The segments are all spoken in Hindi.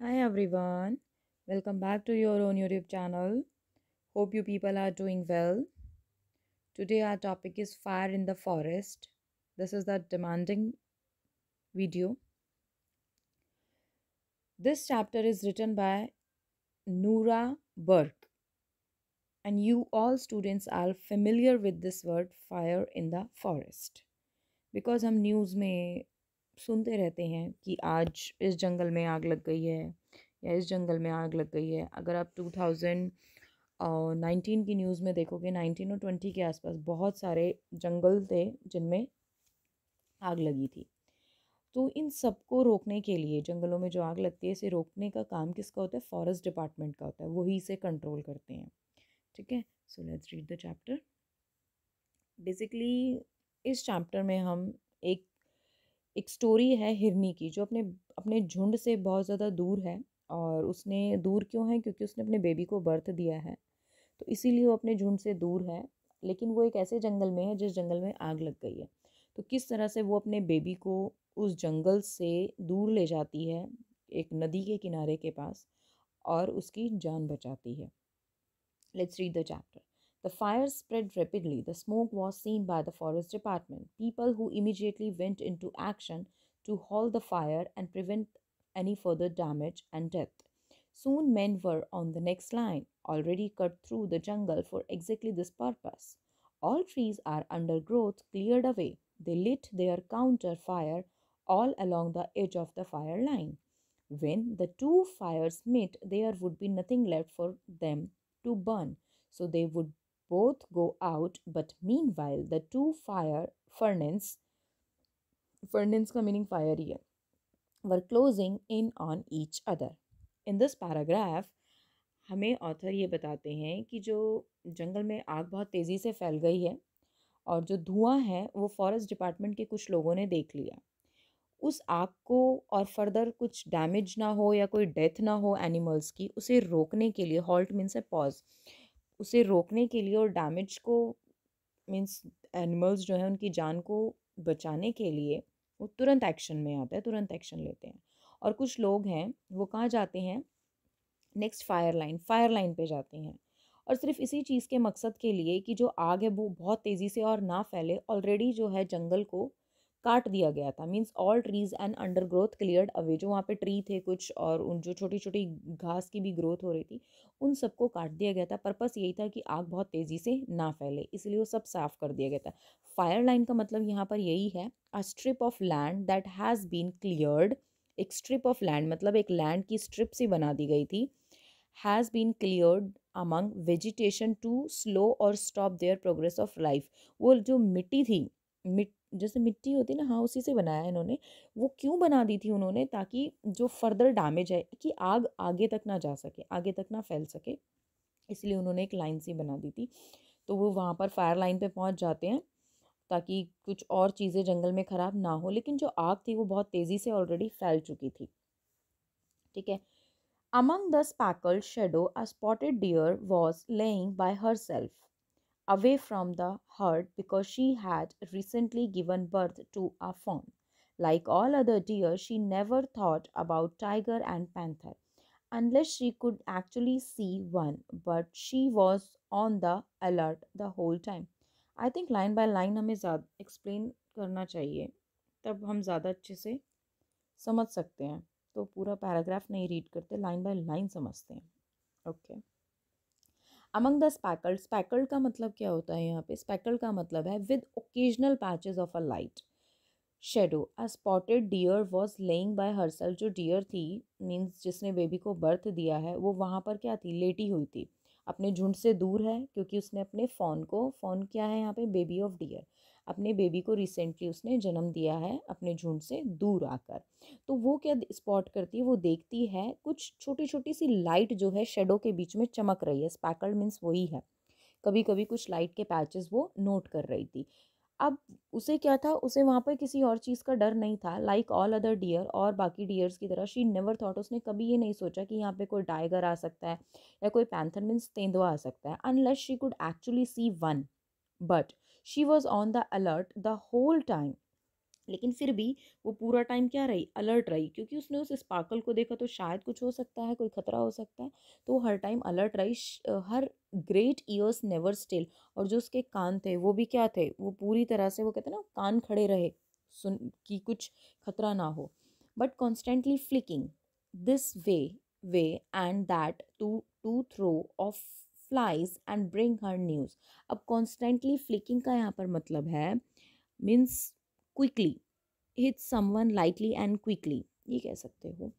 Hi everyone, welcome back to your own YouTube channel. Hope you people are doing well. Today our topic is fire in the forest. This is the demanding video. This chapter is written by Noora Burke and you all students are familiar with this word fire in the forest because हम news may. सुनते रहते हैं कि आज इस जंगल में आग लग गई है या इस जंगल में आग लग गई है अगर आप टू थाउजेंड नाइनटीन की न्यूज़ में देखोगे नाइनटीन और ट्वेंटी के आसपास बहुत सारे जंगल थे जिनमें आग लगी थी तो इन सबको रोकने के लिए जंगलों में जो आग लगती है इसे रोकने का काम किसका होता है फॉरेस्ट डिपार्टमेंट का होता है वही इसे कंट्रोल करते हैं ठीक है so let's read the chapter basically इस चैप्टर में हम एक एक स्टोरी है हिरनी की जो अपने अपने झुंड से बहुत ज़्यादा दूर है और उसने दूर क्यों है क्योंकि उसने अपने बेबी को बर्थ दिया है तो इसीलिए वो अपने झुंड से दूर है लेकिन वो एक ऐसे जंगल में है जिस जंगल में आग लग गई है तो किस तरह से वो अपने बेबी को उस जंगल से दूर ले जाती है एक नदी के किनारे के पास और उसकी जान बचाती है let's read the chapter The fire spread rapidly. The smoke was seen by the forest department. People who immediately went into action to halt the fire and prevent any further damage and death. Soon men were on the next line, already cut through the jungle for exactly this purpose. All trees are undergrowth cleared away. They lit their counter fire all along the edge of the fire line. When the two fires met, there would be nothing left for them to burn, so they would both go out, but meanwhile, the two fire furnaces furnaces का meaning fire here, were closing in on each other. In this paragraph, हमें ऑथर ये बताते हैं कि जो जंगल में आग बहुत तेज़ी से फैल गई है और जो धुआं है वो फॉरेस्ट डिपार्टमेंट के कुछ लोगों ने देख लिया उस आग को और फर्दर कुछ डैमेज ना हो या कोई डेथ ना हो एनिमल्स की उसे रोकने के लिए हॉल्ट मीन्स ए पॉज उसे रोकने के लिए और डैमेज को मीन्स एनिमल्स जो हैं उनकी जान को बचाने के लिए वो तुरंत एक्शन में आता है तुरंत एक्शन लेते हैं और कुछ लोग हैं वो कहाँ जाते हैं next fire line fire line पर जाते हैं और सिर्फ इसी चीज़ के मकसद के लिए कि जो आग है वो बहुत तेज़ी से और ना फैले ऑलरेडी जो है जंगल को काट दिया गया था means all trees and undergrowth cleared away जो वहाँ पे ट्री थे कुछ और उन जो छोटी छोटी घास की भी ग्रोथ हो रही थी उन सबको काट दिया गया था पर्पस यही था कि आग बहुत तेज़ी से ना फैले इसलिए वो सब साफ कर दिया गया था फायर लाइन का मतलब यहाँ पर यही है a strip of land that has been cleared एक स्ट्रिप ऑफ लैंड मतलब एक लैंड की स्ट्रिप सी बना दी गई थी has been cleared among vegetation to slow और stop their progress of life वो जो मिट्टी थी मिट जैसे मिट्टी होती है ना हाँ उसी से बनाया है इन्होंने वो क्यों बना दी थी उन्होंने ताकि जो फर्दर डैमेज है कि आग आगे तक ना जा सके आगे तक ना फैल सके इसलिए उन्होंने एक लाइन सी बना दी थी तो वो वहाँ पर फायर लाइन पे पहुँच जाते हैं ताकि कुछ और चीज़ें जंगल में ख़राब ना हो लेकिन जो आग थी वो बहुत तेज़ी से ऑलरेडी फैल चुकी थी ठीक है among the speckle shadow a spotted deer was laying by herself away from the herd because she had recently given birth to a fawn. Like all other deer, she never thought about tiger and panther unless she could actually see one, but she was on the alert the whole time. I think line by line हमें एक्सप्लेन करना चाहिए तब हम ज़्यादा अच्छे से समझ सकते हैं तो पूरा पैराग्राफ नहीं रीड करते लाइन बाय लाइन समझते हैं okay. Among the speckled speckled का मतलब क्या होता है यहाँ पे स्पैकल्ड का मतलब है with occasional patches of a light shadow a spotted deer was laying by herself जो डियर थी मीन्स जिसने बेबी को बर्थ दिया है वो वहाँ पर क्या थी लेटी हुई थी अपने झुंड से दूर है क्योंकि उसने अपने फ़ोन को फ़ोन क्या है यहाँ पे बेबी ऑफ डियर अपने बेबी को रिसेंटली उसने जन्म दिया है अपने झुंड से दूर आकर तो वो क्या स्पॉट करती है वो देखती है कुछ छोटी छोटी सी लाइट जो है शेडो के बीच में चमक रही है स्पैकल मीन्स वही है कभी कभी कुछ लाइट के पैचेस वो नोट कर रही थी अब उसे क्या था उसे वहाँ पर किसी और चीज़ का डर नहीं था लाइक ऑल अदर डियर और बाकी डियर्स की तरह शी नेवर थॉट उसने कभी ये नहीं सोचा कि यहाँ पे कोई टाइगर आ सकता है या कोई पैंथर मीन्स तेंदुआ आ सकता है unless she could actually see one but she was on the alert the whole time लेकिन फिर भी वो पूरा टाइम क्या रही अलर्ट रही क्योंकि उसने उस स्पार्कल को देखा तो शायद कुछ हो सकता है कोई खतरा हो सकता है तो वो हर टाइम अलर्ट रही her great ears never still और जो उसके कान थे वो भी क्या थे वो पूरी तरह से वो कहते ना कान खड़े रहे सुन कि कुछ खतरा ना हो but constantly flicking this way way and that to to throw off flies and bring her news अब कॉन्स्टेंटली फ्लिकिंग का यहाँ पर मतलब है means quickly hit someone lightly and quickly ये कह सकते हो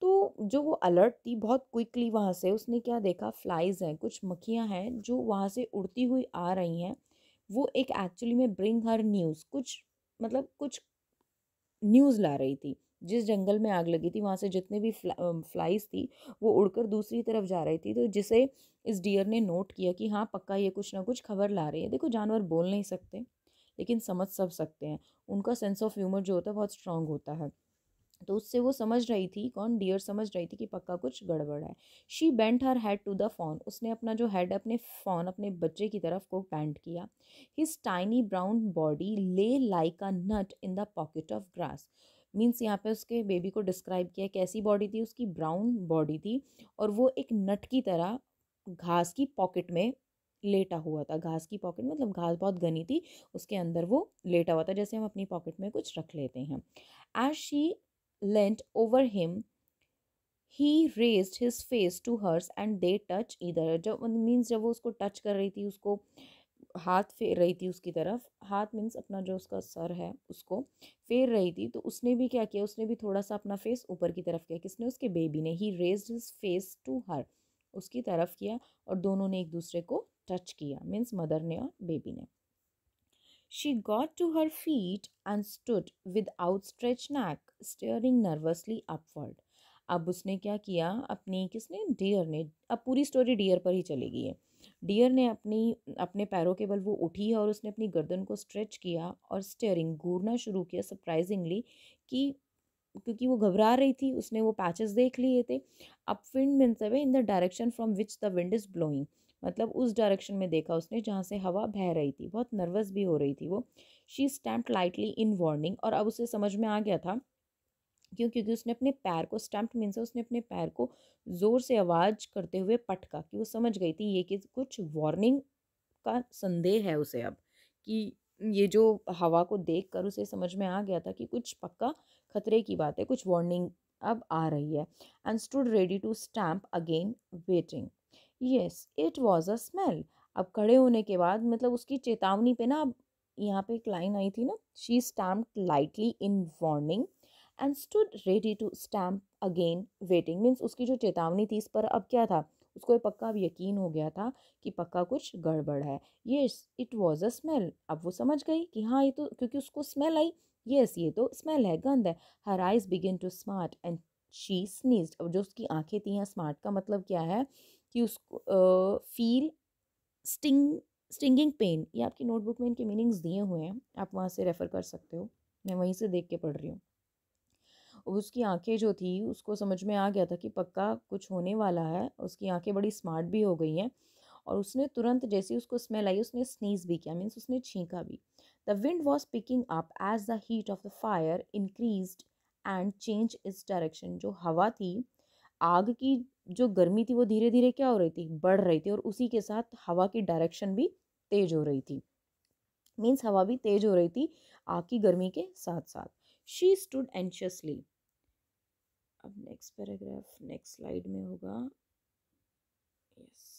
तो जो वो अलर्ट थी बहुत क्विकली वहाँ से उसने क्या देखा फ्लाइज हैं कुछ मक्खियाँ हैं जो वहाँ से उड़ती हुई आ रही हैं वो एक एक्चुअली में ब्रिंग हर न्यूज़ कुछ मतलब कुछ न्यूज़ ला रही थी जिस जंगल में आग लगी थी वहाँ से जितने भी फ्ला, फ्लाइज थी वो उड़कर दूसरी तरफ जा रही थी तो जिसे इस डियर ने नोट किया कि हाँ पक्का ये कुछ ना कुछ खबर ला रहे हैं देखो जानवर बोल नहीं सकते लेकिन समझ सब सकते हैं उनका सेंस ऑफ ह्यूमर जो होता है बहुत स्ट्रांग होता है तो उससे वो समझ रही थी कौन डियर समझ रही थी कि पक्का कुछ गड़बड़ है she bent her head to the fawn उसने अपना जो हेड अपने फोन अपने बच्चे की तरफ को बैंड किया his tiny brown body lay like a nut in the pocket of grass means यहाँ पे उसके बेबी को डिस्क्राइब किया कैसी बॉडी थी उसकी ब्राउन बॉडी थी और वो एक नट की तरह घास की पॉकेट में लेटा हुआ था घास की पॉकेट मतलब घास बहुत घनी थी उसके अंदर वो लेटा हुआ था जैसे हम अपनी पॉकेट में कुछ रख लेते हैं as she leant over him he raised his face to hers and they touch इधर जब मीन्स जब वो उसको टच कर रही थी उसको हाथ फेर रही थी उसकी तरफ हाथ मीन्स अपना जो उसका सर है उसको फेर रही थी तो उसने भी क्या किया उसने भी थोड़ा सा अपना फेस ऊपर की तरफ किया किसने उसके बेबी ने he raise his face to her उसकी तरफ किया और दोनों ने एक दूसरे को टच किया मीन्स मदर ने और बेबी ने she got to her feet and stood with stretch neck staring nervously upward अब उसने क्या किया अपनी किसने डियर ने अब पूरी स्टोरी डियर पर ही चलेगी है डियर ने अपनी अपने पैरों के बल वो उठी और उसने अपनी गर्दन को स्ट्रेच किया और स्टेयरिंग घूरना शुरू किया सरप्राइजिंगली कि क्योंकि वो घबरा रही थी उसने वो पैचेस देख लिए थे अब wind means away in the direction from which the wind is blowing मतलब उस डायरेक्शन में देखा उसने जहाँ से हवा बह रही थी बहुत नर्वस भी हो रही थी वो she stamp lightly in warning और अब उसे समझ में आ गया था क्यों क्योंकि उसने अपने पैर को मीन मीन्स उसने अपने पैर को ज़ोर से आवाज़ करते हुए पटका कि वो समझ गई थी ये कि कुछ वार्निंग का संदेह है उसे अब कि ये जो हवा को देख कर उसे समझ में आ गया था कि कुछ पक्का खतरे की बात है कुछ वार्निंग अब आ रही है and stood ready to stamp again waiting yes it was a smell अब खड़े होने के बाद मतलब उसकी चेतावनी पे ना अब यहाँ पे एक लाइन आई थी ना she stamp lightly in warning and stood ready to stamp again waiting means उसकी जो चेतावनी थी इस पर अब क्या था उसको पक्का अब यकीन हो गया था कि पक्का कुछ गड़बड़ है ये इट वॉज़ अ स्मेल अब वो समझ गई कि हाँ ये तो क्योंकि उसको स्मेल आई yes, ये तो स्मेल है गंद है her eyes begin to smart and she sneeze अब जो उसकी आंखें थी यहाँ स्मार्ट का मतलब क्या है कि उसको फील स्टिंग स्टिंगिंग पेन ये आपकी नोटबुक में इनके मीनिंग्स दिए हुए हैं आप वहाँ से रेफ़र कर सकते हो मैं वहीं से देख के पढ़ रही हूँ और उसकी आंखें जो थी उसको समझ में आ गया था कि पक्का कुछ होने वाला है उसकी आंखें बड़ी स्मार्ट भी हो गई हैं और उसने तुरंत जैसे उसको स्मेल आई उसने स्नीज भी किया मीन्स उसने छींका भी the wind was picking up as the heat of the fire increase and change its direction जो हवा थी आग की जो गर्मी थी वो धीरे धीरे क्या हो रही थी बढ़ रही थी और उसी के साथ हवा की डायरेक्शन भी तेज हो रही थी मीन्स हवा भी तेज हो रही थी आग की गर्मी के साथ साथ शी स्टूड एंशियसली अब नेक्स्ट पैराग्राफ नेक्स्ट स्लाइड में होगा yes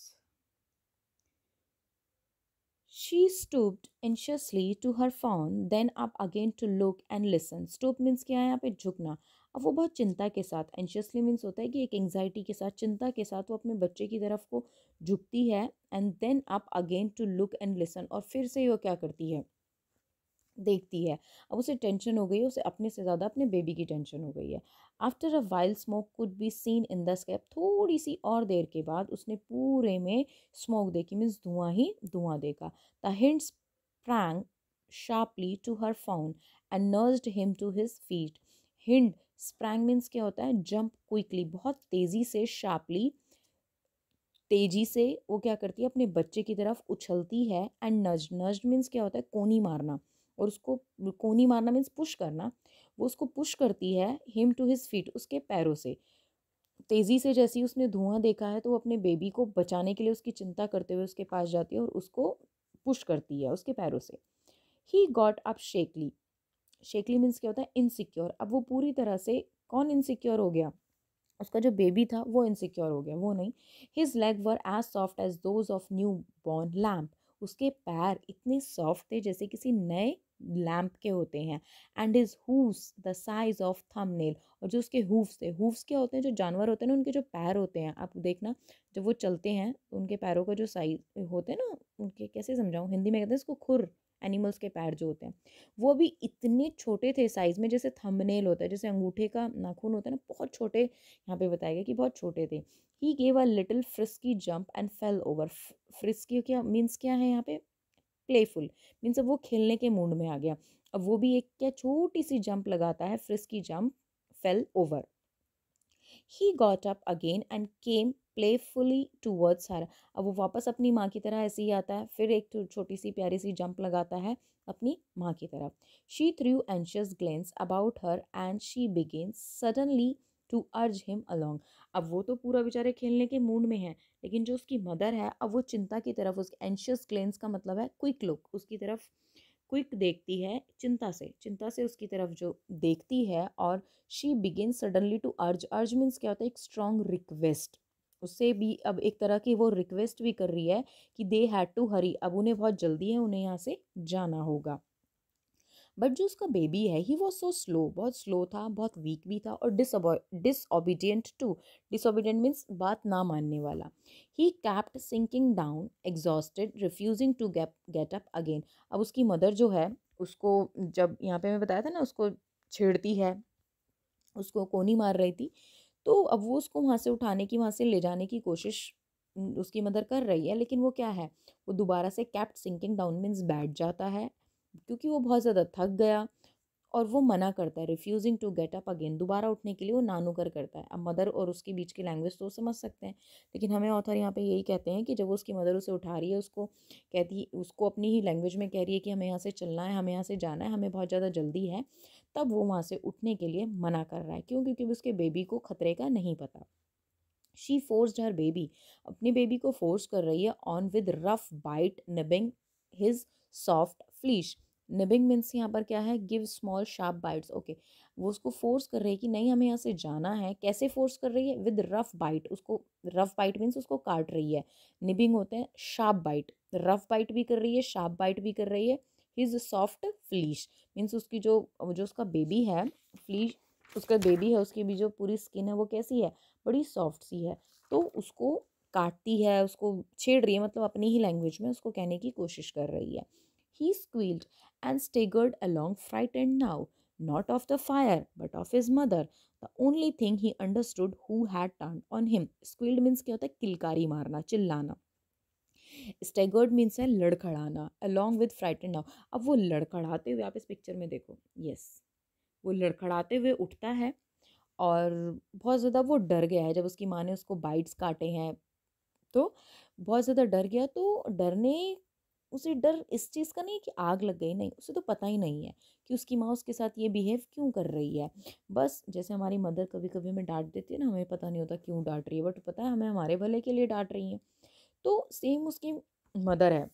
She stooped anxiously to her phone, then up again to look and listen. Stoop means क्या है यहाँ पे झुकना अब वो बहुत चिंता के साथ एंशियसली मीन्स होता है कि एक एंगजाइटी के साथ चिंता के साथ वो अपने बच्चे की तरफ को झुकती है and then up again to look and listen और फिर से वो क्या करती है देखती है अब उसे टेंशन हो गई है उसे अपने से ज़्यादा अपने बेबी की टेंशन हो गई है after a wild smoke could be seen in the scape थोड़ी सी और देर के बाद उसने पूरे में स्मोक देखी मीन्स धुआं ही धुआं देखा the hind sprang sharply to her fawn and nursed him to his feet hind sprang means क्या होता है जंप क्विकली बहुत तेज़ी से शार्पली तेज़ी से वो क्या करती है अपने बच्चे की तरफ उछलती है एंड नज नज मीन्स क्या होता है कोनी मारना और उसको कोनी मारना मीन्स पुश करना वो उसको पुश करती है हिम टू हिज फीट उसके पैरों से तेज़ी से जैसी उसने धुआं देखा है तो वो अपने बेबी को बचाने के लिए उसकी चिंता करते हुए उसके पास जाती है और उसको पुश करती है उसके पैरों से he got up shakily shakily means क्या होता है इनसिक्योर अब वो पूरी तरह से कौन इनसिक्योर हो गया उसका जो बेबी था वो इनसिक्योर हो गया वो नहीं his leg were as soft as those of new born lamb उसके पैर इतने सॉफ्ट थे जैसे किसी नए लैम्प के होते हैं and his hooves the size of thumbnail और जो उसके हुफ्स थे हुफ्स क्या होते हैं जो जानवर होते हैं ना उनके जो पैर होते हैं आप देखना जब वो चलते हैं तो उनके पैरों का जो साइज होते हैं ना उनके कैसे समझाऊँ हिंदी में कहते हैं इसको खुर एनिमल्स के पैर जो होते हैं वो भी इतने छोटे थे साइज़ में जैसे थंबनेल होता है जैसे अंगूठे का नाखून होता है ना बहुत छोटे यहाँ पे बताया गया कि बहुत छोटे थे he gave a little frisky jump and fell over frisky क्या मीन्स क्या है यहाँ पे प्लेफुल मीन्स अब वो खेलने के मूड में आ गया अब वो भी एक क्या छोटी सी जंप लगाता है frisky jump fell over he got up again and came playfully towards her अब वो वापस अपनी माँ की तरह ऐसे ही आता है फिर एक तो छोटी सी प्यारी सी जंप लगाता है अपनी माँ की तरफ she threw anxious glance about her and she began suddenly to urge him along अब वो तो पूरा बेचारे खेलने के मूड में है लेकिन जो उसकी मदर है अब वो चिंता की तरफ उसके एंशियस क्लेंस का मतलब है क्विक लुक उसकी तरफ क्विक देखती है चिंता से चिंता से उसकी तरफ जो देखती है और शी बिगिन सडनली टू अर्ज अर्ज मीन्स क्या होता है एक स्ट्रॉन्ग रिक्वेस्ट उससे भी अब एक तरह की वो रिक्वेस्ट भी कर रही है कि दे हैड टू हरी अब उन्हें बहुत जल्दी है उन्हें यहाँ से जाना होगा बट जो उसका बेबी है ही वॉज सो स्लो बहुत स्लो था बहुत वीक भी था और डिसबो डिसओबीडियंट टू डिसऑबिडियंट मीन्स बात ना मानने वाला he kept sinking down exhausted refusing to gap get up again अब उसकी मदर जो है उसको जब यहाँ पे मैं बताया था ना उसको छेड़ती है उसको कोनी मार रही थी तो अब वो उसको वहाँ से उठाने की वहाँ से ले जाने की कोशिश उसकी मदर कर रही है लेकिन वो क्या है वो दोबारा से कैप्ट सिंकिंग डाउन मीन्स बैठ जाता है क्योंकि वो बहुत ज़्यादा थक गया और वो मना करता है refusing to get up again दोबारा उठने के लिए वो कर करता है अब मदर और उसके बीच की लैंग्वेज तो समझ सकते हैं लेकिन हमें ऑथर यहाँ पे यही कहते हैं कि जब उसकी मदर उसे उठा रही है उसको कहती है उसको अपनी ही लैंग्वेज में कह रही है कि हमें यहाँ से चलना है हमें यहाँ से जाना है हमें बहुत ज़्यादा जल्दी है तब वो वहाँ से उठने के लिए मना कर रहा है क्यों क्योंकि उसके बेबी को खतरे का नहीं पता शी फोर्स्ड हर बेबी अपने बेबी को फोर्स कर रही है on with rough bite nubbing his soft flesh nibbing means यहाँ पर क्या है give small sharp bites okay वो उसको फोर्स कर रही है कि नहीं हमें यहाँ से जाना है कैसे फोर्स कर रही है विद रफ बाइट उसको रफ बाइट मीन्स उसको काट रही है निबिंग होते हैं शार्प बाइट रफ बाइट भी कर रही है शार्प बाइट भी कर रही है हिज सॉफ्ट फ्लीश मीन्स उसकी जो जो उसका बेबी है फ्लीश उसका बेबी है उसकी भी जो पूरी स्किन है वो कैसी है बड़ी सॉफ्ट सी है तो उसको काटती है उसको छेड़ रही है मतलब अपनी ही लैंग्वेज में उसको कहने की कोशिश कर रही है ही स्क्वील्ड and staggered along, frightened now, not of the fire, but of his mother. The only thing he understood who had turned on him. Squealed means kya hota hai kilkari marna chillana staggered means hai ladkhadana along with frightened now ab wo ladkhadate hue aap is picture mein dekho yes wo ladkhadate hue uthta hai और बहुत ज़्यादा वो डर गया है जब उसकी माँ ने उसको बाइट्स काटे हैं तो बहुत ज़्यादा डर गया तो डरने उसे डर इस चीज़ का नहीं है कि आग लग गई नहीं उसे तो पता ही नहीं है कि उसकी माँ उसके साथ ये बिहेव क्यों कर रही है बस जैसे हमारी मदर कभी कभी हमें डांट देती है ना हमें पता नहीं होता क्यों डांट रही है बट पता है हमें हमारे भले के लिए डांट रही है तो सेम उसकी मदर है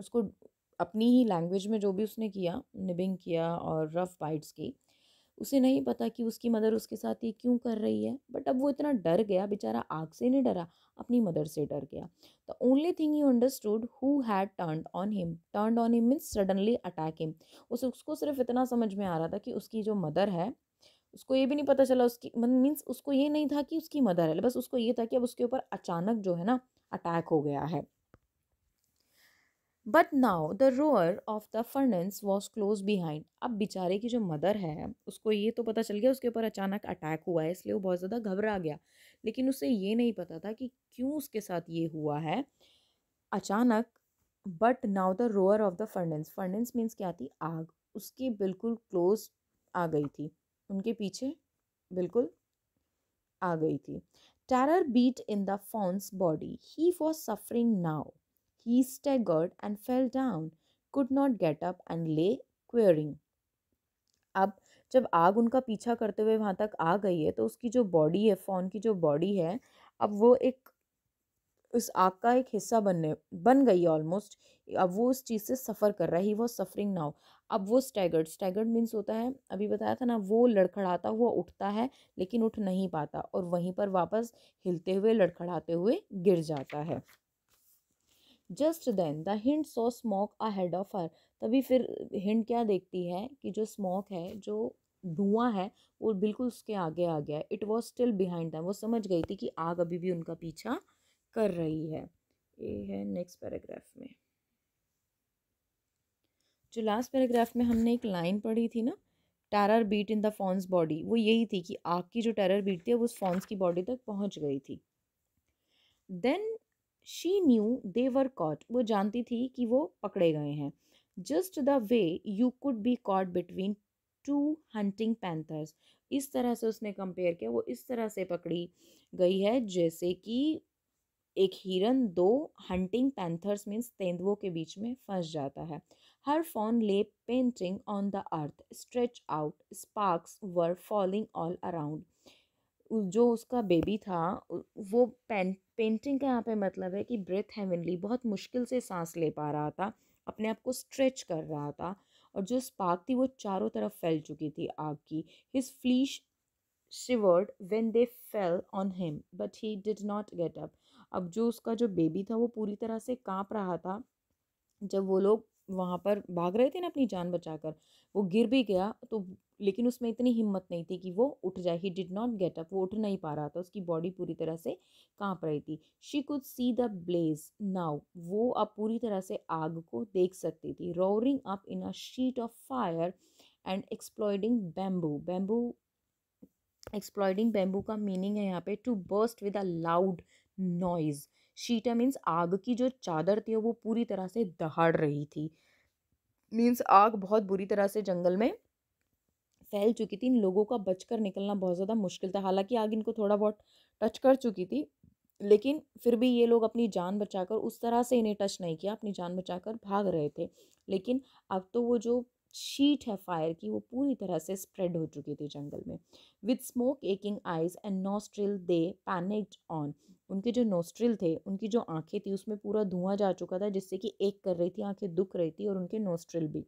उसको अपनी ही लैंग्वेज में जो भी उसने किया निबिंग किया और रफ बाइट्स की उसे नहीं पता कि उसकी मदर उसके साथ ये क्यों कर रही है बट अब वो इतना डर गया बेचारा आग से नहीं डरा अपनी मदर से डर गया the only thing you understood who had turn on him turn on him means suddenly attack him उस उसको सिर्फ इतना समझ में आ रहा था कि उसकी जो मदर है उसको ये भी नहीं पता चला उसकी मीन्स मतलब उसको ये नहीं था कि उसकी मदर है बस उसको ये था कि अब उसके ऊपर अचानक जो है ना अटैक हो गया है but now the roar of the furnace was close behind अब बेचारे की जो मदर है उसको ये तो पता चल गया उसके ऊपर अचानक अटैक हुआ है इसलिए वो बहुत ज़्यादा घबरा गया लेकिन उसे ये नहीं पता था कि क्यों उसके साथ ये हुआ है अचानक but now the roar of the furnace furnace means क्या थी आग उसके बिल्कुल क्लोज आ गई थी उनके पीछे बिल्कुल आ गई थी terror beat in the fawn's body he was suffering now He staggered and fell down, could not get up and lay quivering. अब जब आग उनका पीछा करते हुए वहाँ तक आ गई है तो उसकी जो बॉडी है फोन की जो बॉडी है अब वो एक उस आग का एक हिस्सा बनने बन गई ऑलमोस्ट अब वो उस चीज़ से सफ़र कर रहा है ही सफरिंग नाउ अब वो स्टैगर्ड स्टैगर्ड मीन्स होता है अभी बताया था ना वो लड़खड़ाता हुआ उठता है लेकिन उठ नहीं पाता और वहीं पर वापस हिलते हुए लड़खड़ाते हुए गिर जाता है just then the hind saw smoke ahead of her तभी फिर हिंड क्या देखती है कि जो स्मोक है जो धुआं है वो बिल्कुल उसके आगे आ गया it was still behind them वो समझ गई थी कि आग अभी भी उनका पीछा कर रही है ये है नेक्स्ट पैराग्राफ में जो लास्ट पैराग्राफ में हमने एक लाइन पढ़ी थी ना terror beat in the fawn's body वो यही थी कि आग की जो टेरर बीट थी वो उस फॉन्स की बॉडी तक पहुंच गई थी then she knew they were caught वो जानती थी कि वो पकड़े गए हैं just the way you could be caught between two hunting panthers इस तरह से उसने कंपेयर किया वो इस तरह से पकड़ी गई है जैसे कि एक हिरन दो हंटिंग पैंथर्स मीन्स तेंदुओं के बीच में फंस जाता है her fawn lay panting on the earth stretch out sparks were falling all around जो उसका बेबी था वो पें पेंटिंग का यहाँ पे मतलब है कि ब्रेथ हेवनली बहुत मुश्किल से सांस ले पा रहा था अपने आप को स्ट्रेच कर रहा था और जो स्पार्क थी वो चारों तरफ फैल चुकी थी आग की his flesh shivered when they fell on him but he did not get up अब जो उसका जो बेबी था वो पूरी तरह से काँप रहा था जब वो लोग वहाँ पर भाग रहे थे ना अपनी जान बचाकर वो गिर भी गया तो लेकिन उसमें इतनी हिम्मत नहीं थी कि वो उठ जाए he did not get up वो उठ नहीं पा रहा था उसकी बॉडी पूरी तरह से कांप रही थी she could see the blaze now वो अब पूरी तरह से आग को देख सकती थी roaring up in a sheet of fire and exploding bamboo bamboo exploding bamboo का मीनिंग है यहाँ पे to burst with a loud noise शीटा मीन्स आग की जो चादर थी वो पूरी तरह से दहाड़ रही थी मीन्स आग बहुत बुरी तरह से जंगल में फैल चुकी थी इन लोगों का बचकर निकलना बहुत ज़्यादा मुश्किल था हालांकि आग इनको थोड़ा बहुत टच कर चुकी थी लेकिन फिर भी ये लोग अपनी जान बचाकर उस तरह से इन्हें टच नहीं किया अपनी जान बचाकर भाग रहे थे लेकिन अब तो वो जो शीट है फायर की वो पूरी तरह से स्प्रेड हो चुकी थी जंगल में with smoke aching eyes and nostril they panicked on उनके जो नोस्ट्रिल थे उनकी जो आंखें थी उसमें पूरा धुआं जा चुका था जिससे कि एक कर रही थी आंखें दुख रही थी और उनके नोस्ट्रिल भी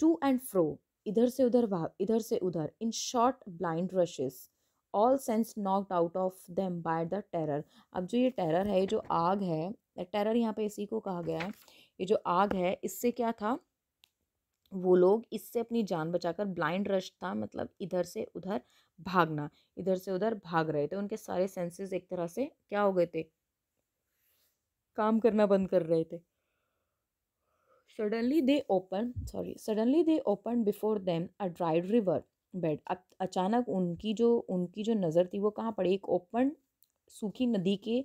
टू एंड फ्रो इधर से उधर वाह इधर से उधर in short blind rushes all sense knocked out of them by the terror अब जो ये टेरर है ये जो आग है टेरर यहाँ पे इसी को कहा गया है ये जो आग है इससे क्या था वो लोग इससे अपनी जान बचाकर ब्लाइंड रश था मतलब इधर से उधर भागना इधर से उधर भाग रहे थे उनके सारे सेंसेस एक तरह से क्या हो गए थे काम करना बंद कर रहे थे suddenly they open sorry suddenly they open before them a dried river bed अचानक उनकी जो उनकी जो नज़र थी वो कहाँ पड़ी एक ओपन सूखी नदी के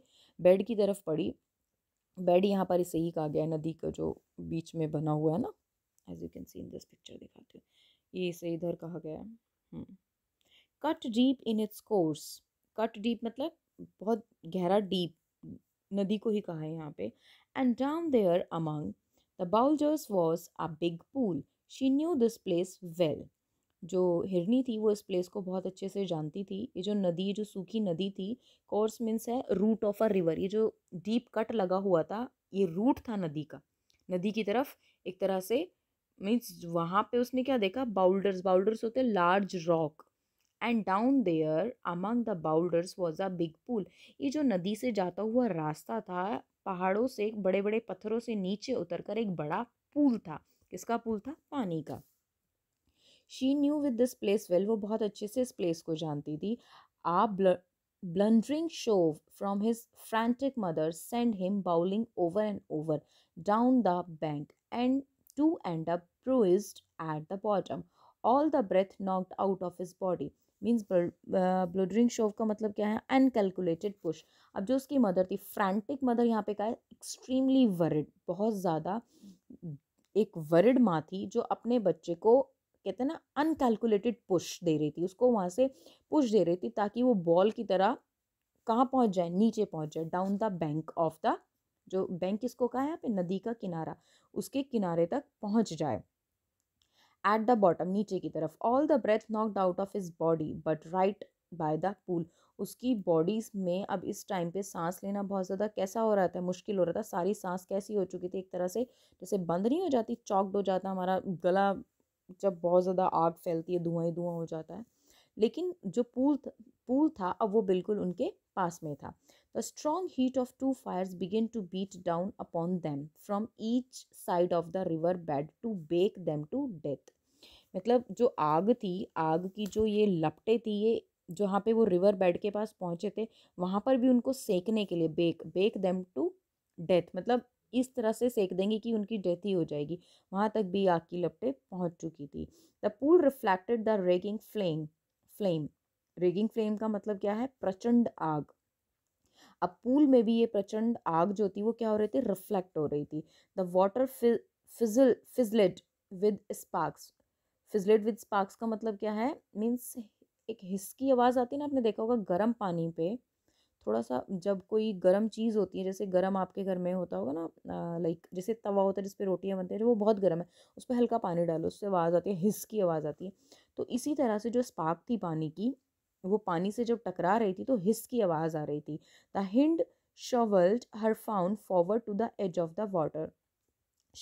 बेड की तरफ पड़ी बेड यहाँ पर इसे ही कहा गया नदी का जो बीच में बना हुआ है ना as you can see in this picture दिखाती हूँ ये इसे इधर कहा गया है cut deep in its course cut deep मतलब बहुत गहरा डीप नदी को ही कहा है यहाँ पे and down there among the boulders was a big pool she knew this place well जो हिरनी थी वो इस प्लेस को बहुत अच्छे से जानती थी ये जो नदी जो सूखी नदी थी कोर्स मीन्स है रूट ऑफ अ रिवर ये जो डीप कट लगा हुआ था ये रूट था नदी का नदी की तरफ एक तरह से मीन्स वहाँ पे उसने क्या देखा बाउल्डर्स बाउल्डर्स होते large rock and down there among the boulders was a big pool ये जो नदी से जाता हुआ रास्ता था पहाड़ों से बड़े बड़े पत्थरों से नीचे उतरकर एक बड़ा पूल था किसका पूल था पानी का she knew with this place well वो बहुत अच्छे से इस प्लेस को जानती थी आ blundering shove from his frantic mother sent him bowling over and over down the bank and to end up bruised at the bottom all the breath knocked out of his body means blundering shove का मतलब क्या है अनकैलकुलेटेड पुश अब जो उसकी मदर थी फ्रैंटिक मदर यहाँ पे का है एक्सट्रीमली वरिड बहुत ज़्यादा एक वरिड माँ थी जो अपने बच्चे को कहते हैं ना अनकैलकुलेटेड पुश दे रही थी उसको वहाँ से पुश दे रही थी ताकि वो बॉल की तरह कहाँ पहुँच जाए नीचे पहुँच जाए down the bank of the जो बैंक किसको कहा है यहाँ पे नदी का किनारा उसके किनारे तक पहुंच जाए एट द बॉटम नीचे की तरफ all the breath knocked out of his body but right by the pool उसकी बॉडीज में अब इस टाइम पे सांस लेना बहुत ज़्यादा कैसा हो रहा था मुश्किल हो रहा था सारी सांस कैसी हो चुकी थी एक तरह से जैसे बंद नहीं हो जाती चौकड हो जाता हमारा गला जब बहुत ज़्यादा आग फैलती है धुआं ही धुआं हो जाता है लेकिन जो पूल था पूल था अब वो बिल्कुल उनके पास में था The strong heat of two fires began to beat down upon them from each side of the river bed to bake them to death. मतलब जो आग थी आग की जो ये लपटे थी ये जहाँ पे वो रिवर बेड के पास पहुँचे थे वहाँ पर भी उनको सेकने के लिए bake bake them to death मतलब इस तरह से सेक देंगे कि उनकी डेथ ही हो जाएगी वहाँ तक भी आग की लपटे पहुँच चुकी थी the pool reflected the raging flame flame raging flame का मतलब क्या है प्रचंड आग अब पूल में भी ये प्रचंड आग जो थी वो क्या हो रही थी रिफ्लेक्ट हो रही थी the water fizzle fizzled with sparks fizzled with sparks का मतलब क्या है मीन्स एक हिस की आवाज़ आती है ना आपने देखा होगा गर्म पानी पे थोड़ा सा जब कोई गर्म चीज़ होती है जैसे गर्म आपके घर में होता होगा ना लाइक जैसे तवा होता है जिस पर रोटियाँ बनती है तो वो बहुत गर्म है उस पर हल्का पानी डालो उससे आवाज़ आती है हिस की आवाज़ आती है तो इसी तरह से जो स्पार्क थी पानी की वो पानी से जब टकरा रही थी तो हिस की आवाज़ आ रही थी the hind shoved her fawn forward to the edge of the water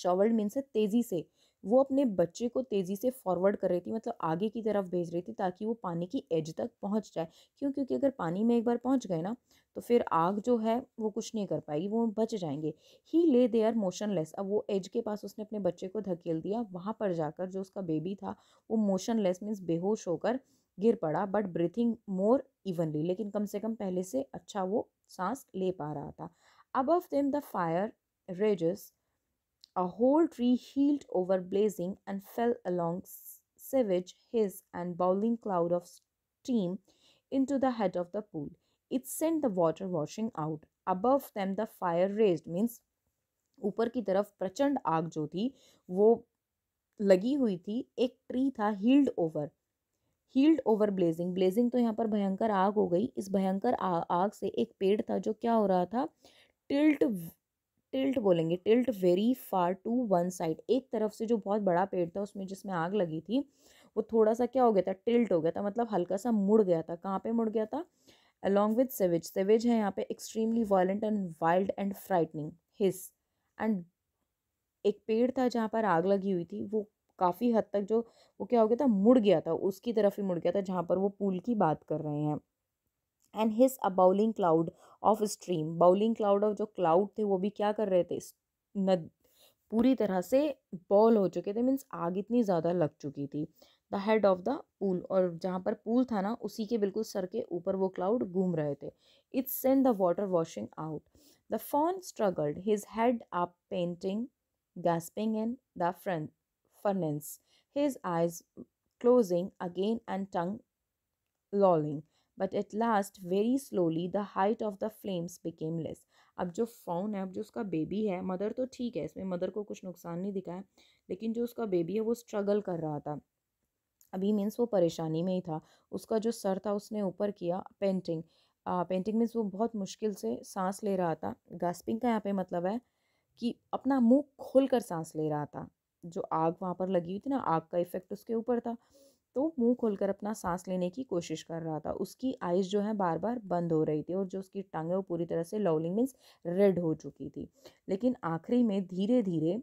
shoved means है तेज़ी से वो अपने बच्चे को तेज़ी से फॉरवर्ड कर रही थी मतलब आगे की तरफ भेज रही थी ताकि वो पानी की एज तक पहुंच जाए क्यों क्योंकि अगर पानी में एक बार पहुंच गए ना तो फिर आग जो है वो कुछ नहीं कर पाएगी वो बच जाएंगे ही ले दे आर मोशनलेस अब वो एज के पास उसने अपने बच्चे को धकेल दिया वहाँ पर जाकर जो उसका बेबी था वो मोशनलेस मीन्स बेहोश होकर गिर पड़ा बट ब्रीथिंग मोर इवनली लेकिन कम से कम पहले से अच्छा वो सांस ले पा रहा था above them the fire raises a whole tree heeled over blazing and fell along savage his and bowling cloud of steam in to the head of the pool it's send the water washing out above them the fire raise means ऊपर की तरफ प्रचंड आग जो थी वो लगी हुई थी एक ट्री था heeled over heeled over blazing blazing तो यहाँ पर भयंकर आग हो गई इस भयंकर आग से एक पेड़ था जो क्या हो रहा था टिल्ट टिल्ट बोलेंगे tilt very far to one side एक तरफ से जो बहुत बड़ा पेड़ था उसमें जिसमें आग लगी थी वो थोड़ा सा क्या हो गया था टिल्ट हो गया था मतलब हल्का सा मुड़ गया था कहाँ पे मुड़ गया था अलॉन्ग विद सेवेज सेवेज है यहाँ पे extremely violent and wild and frightening his and एक पेड़ था जहाँ पर आग लगी हुई थी वो काफ़ी हद तक जो वो क्या हो गया था मुड़ गया था उसकी तरफ ही मुड़ गया था जहाँ पर वो पूल की बात कर रहे हैं and his a bowling cloud of stream bowling cloud of जो क्लाउड थे वो भी क्या कर रहे थे नद पूरी तरह से बॉल हो चुके थे मीन्स आग इतनी ज़्यादा लग चुकी थी the head of the pool और जहाँ पर पूल था ना उसी के बिल्कुल सर के ऊपर वो क्लाउड घूम रहे थे it's send the water washing out the fawn struggled his head up panting gasping in the front furnace, his eyes closing again and tongue lolling. But at last very slowly the height of the flames became less अब जो फाउन है अब जो उसका बेबी है मदर तो ठीक है इसमें मदर को कुछ नुकसान नहीं दिखा है लेकिन जो उसका बेबी है वो स्ट्रगल कर रहा था अभी मीन्स वो परेशानी में ही था उसका जो सर था उसने ऊपर किया पेंटिंग आ, पेंटिंग मीन्स वो बहुत मुश्किल से सांस ले रहा था गास्पिंग का यहाँ पे मतलब है कि अपना मुंह खोल कर सांस ले रहा था जो आग वहाँ पर लगी हुई थी ना आग का इफ़ेक्ट उसके ऊपर था तो मुंह खोलकर अपना सांस लेने की कोशिश कर रहा था उसकी आइज़ जो है बार बार बंद हो रही थी और जो उसकी टांग है वो पूरी तरह से लवलिंग मीन्स रेड हो चुकी थी लेकिन आखिरी में धीरे धीरे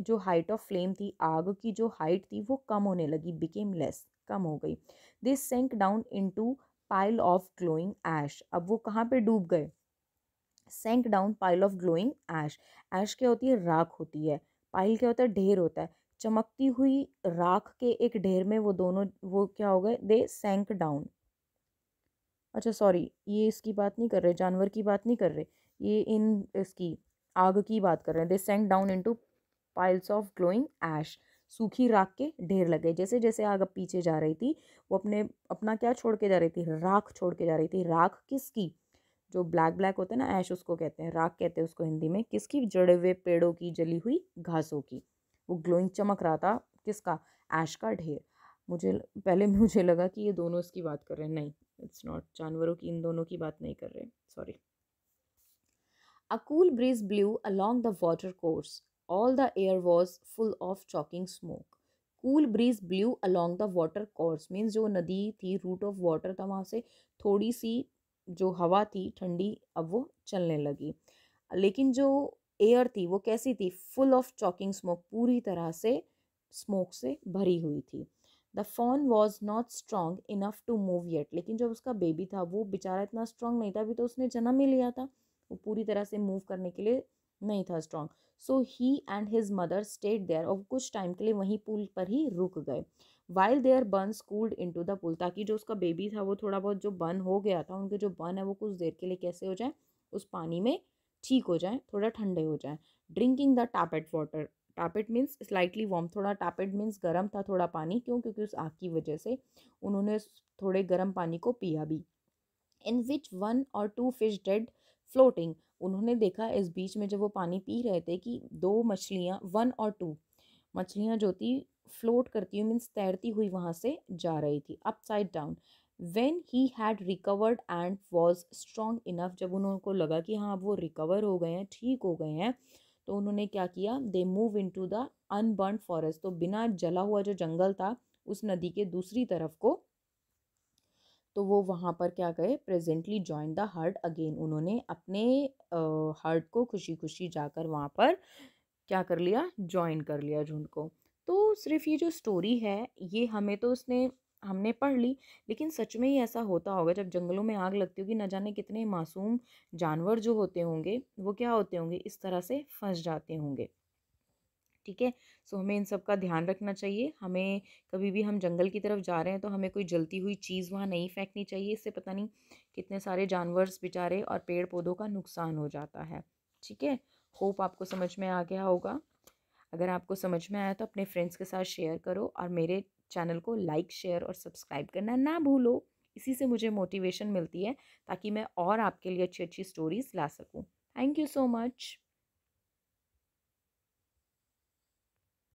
जो हाइट ऑफ फ्लेम थी आग की जो हाइट थी वो कम होने लगी बिकेम लेस कम हो गई this sank down in pile of glowing ash अब वो कहाँ पे डूब गए sank down pile of glowing ash ash क्या होती है राख होती है पाइल क्या होता है ढेर होता है चमकती हुई राख के एक ढेर में वो दोनों वो क्या हो गए दे सेंक डाउन अच्छा सॉरी ये इसकी बात नहीं कर रहे जानवर की बात नहीं कर रहे ये इन इसकी आग की बात कर रहे हैं they sank down into piles of glowing ash सूखी राख के ढेर लग गए जैसे जैसे आग पीछे जा रही थी वो अपने अपना क्या छोड़ के जा रही थी राख छोड़ के जा रही थी राख किसकी जो ब्लैक ब्लैक होते हैं ना ऐश उसको कहते हैं राख कहते हैं उसको हिंदी में किसकी जड़े हुए पेड़ों की जली हुई घासों की वो ग्लोइंग चमक रहा था किसका ऐश का ढेर मुझे पहले मुझे लगा कि ये दोनों इसकी बात कर रहे हैं नहीं इट्स नॉट जानवरों की इन दोनों की बात नहीं कर रहे sorry a cool breeze blew along the water course all the air was full of choking smoke cool breeze blew along the water course means जो नदी थी रूट ऑफ वाटर था वहाँ से थोड़ी सी जो हवा थी ठंडी अब वो चलने लगी लेकिन जो एयर थी वो कैसी थी फुल ऑफ चॉकिंग स्मोक पूरी तरह से स्मोक से भरी हुई थी the fawn was not strong enough to move yet लेकिन जब उसका बेबी था वो बेचारा इतना स्ट्रांग नहीं था अभी तो उसने जन्म ही लिया था वो पूरी तरह से मूव करने के लिए नहीं था strong so he and his mother stayed there और कुछ टाइम के लिए वहीं पुल पर ही रुक गए while their burn schooled in to the pool ताकि जो उसका बेबी था वो थोड़ा बहुत जो बर्न हो गया था उनके जो बर्न है वो कुछ देर के लिए कैसे हो जाए उस पानी में ठीक हो जाए थोड़ा ठंडे हो जाए drinking the tepid water tepid means slightly warm थोड़ा टापेट मीन्स गर्म था थोड़ा पानी क्यों क्योंकि उस आग की वजह से उन्होंने थोड़े गर्म पानी को पिया भी इन विच वन और टू फिश डेड फ्लोटिंग उन्होंने देखा इस बीच में जब वो पानी पी रहे थे कि दो मछलियाँ वन और टू मछलियाँ जो थी फ्लोट करती हुई मीन्स तैरती हुई वहाँ से जा रही थी upside down when he had recovered and was strong enough जब उन्होंने लगा कि हाँ अब वो रिकवर हो गए हैं ठीक हो गए हैं तो उन्होंने क्या किया they move in to the unburnt forest तो बिना जला हुआ जो जंगल था उस नदी के दूसरी तरफ को तो वो वहाँ पर क्या गए presently join the herd again उन्होंने अपने हर्ट को खुशी खुशी जाकर वहाँ पर क्या कर लिया ज्वाइन कर लिया झुंड को तो सिर्फ ये जो स्टोरी है ये हमें तो उसने हमने पढ़ ली लेकिन सच में ही ऐसा होता होगा जब जंगलों में आग लगती होगी न जाने कितने मासूम जानवर जो होते होंगे वो क्या होते होंगे इस तरह से फंस जाते होंगे ठीक है सो हमें इन सब का ध्यान रखना चाहिए हमें कभी भी हम जंगल की तरफ जा रहे हैं तो हमें कोई जलती हुई चीज़ वहाँ नहीं फेंकनी चाहिए इससे पता नहीं कितने सारे जानवर बेचारे और पेड़ पौधों का नुकसान हो जाता है ठीक है होप आपको समझ में आ गया होगा अगर आपको समझ में आया तो अपने फ्रेंड्स के साथ शेयर करो और मेरे चैनल को लाइक शेयर और सब्सक्राइब करना ना भूलो इसी से मुझे मोटिवेशन मिलती है ताकि मैं और आपके लिए अच्छी अच्छी स्टोरीज़ ला सकूँ थैंक यू सो मच